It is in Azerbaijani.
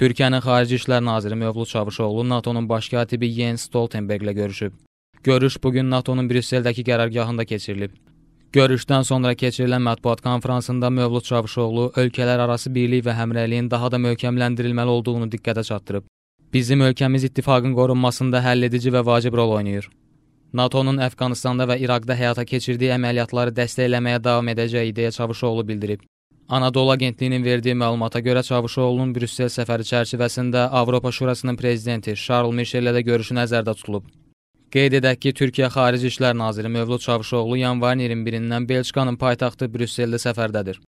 Türkiyənin Xarici İşlər naziri Mövlud Çavuşoğlu NATO-nun baş katibi Jens Stoltenberqlə görüşüb. Görüş bu gün NATO-nun Brüsseldəki qərargahında keçirilib. Görüşdən sonra keçirilən mətbuat konfransında Mövlud Çavuşoğlu ölkələrarası birlik və həmrəyliyin daha da möhkəmləndirilməli olduğunu diqqətə çatdırıb. Bizim ölkəmiz ittifaqın qorunmasında həlledici və vacib rol oynayır. NATO-nun Əfqanistanda və İraqda həyata keçirdiyi əməliyyatları dəstəkləməyə davam edəcəyi deyə Çavuşoğlu bildirib. Anadolu Agentliyinin verdiyi məlumata görə Çavuşoğlu'nun Brüssel səfəri çərçivəsində Avropa Şurasının prezidenti Şarl Mişellə də görüşü nəzərdə tutulub. Qeyd edək ki, Türkiyə Xarici İşlər Naziri Mövlud Çavuşoğlu yanvarın 21-dən Belçikanın paytaxtı Brüsseldə səfərdədir.